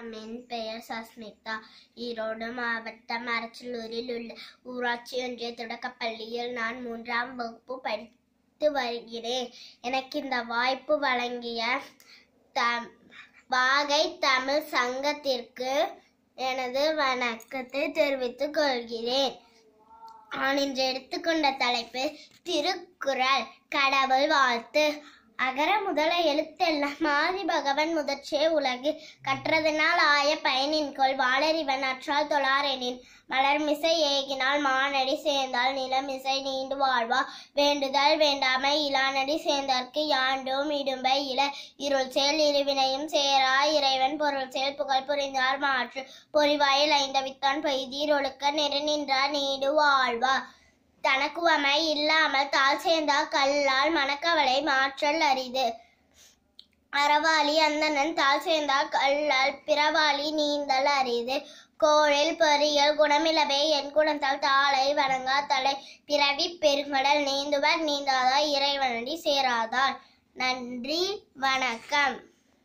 அம்மின் பெயர் சஸ்மிதா ஈரோடு மாவட்டம் அரச்சலூரில் உள்ள ஊராட்சி ஒன்றிய தொடக்கப்பள்ளியில் நான் மூன்றாம் வகுப்பு படித்து வருகிறேன் எனக்கு இந்த வாய்ப்பு வழங்கிய த வாகை தமிழ் சங்கத்திற்கு எனது வணக்கத்தை தெரிவித்துக் கொள்கிறேன் நான் இன்று எடுத்துக்கொண்ட தலைப்பு திருக்குறள் கடவுள் வாழ்த்து அகர முதல எழுத்தெல்லாம் ஆதி பகவன் முதற்றே உலகு கற்றதனால் ஆய பயனின் கொள் வாழறிவன் அற்றால் தொழாரெனின் மலர்மிசை ஏகினால் மானடி சேர்ந்தால் நிலமிசை நீண்டு வாழ்வா வேண்டுதல் வேண்டாமை இலானடி சேர்ந்தார்க்கு யாண்டும் இடும்பை இள இருள் செயல் இருவினையும் சேரா இறைவன் பொருள் செயல் புகழ் புரிந்தார் மாற்று பொறிவாயில் ஐந்தவித்தான் பெய்தீர் ஒழுக்க நெரு நின்றார் நீடு வாழ்வா தனக்குவமை இல்லாமல் சேர்ந்தால் கல்லால் மனக்கவலை மாற்றல் அரிது அறவாளி அந்தணன் சேர்ந்தால் கல்லால் பிறவாளி நீந்தல் அரிது கோழில் பொறியல் குணமிலவே என் குணத்தால் தாளை வணங்கா தலை பிறவி பெருங்கடல் நீந்துவர் நீந்தாதா இறைவனடி சேராதார் நன்றி வணக்கம்